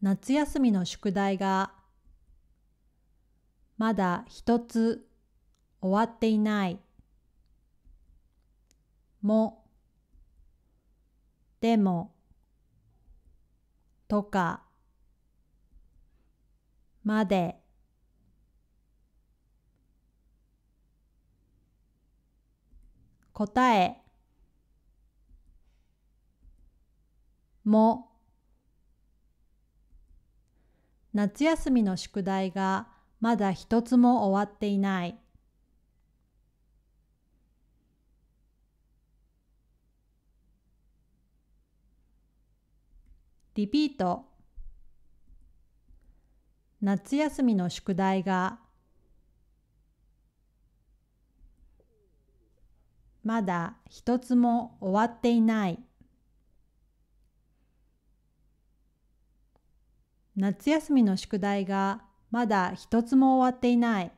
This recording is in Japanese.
夏休みの宿題がまだ一つ終わっていないもでもとかまで答えも夏休みの宿題がまだ一つも終わっていない。リピート夏休みの宿題がまだ一つも終わっていない。夏休みの宿題がまだ一つも終わっていない。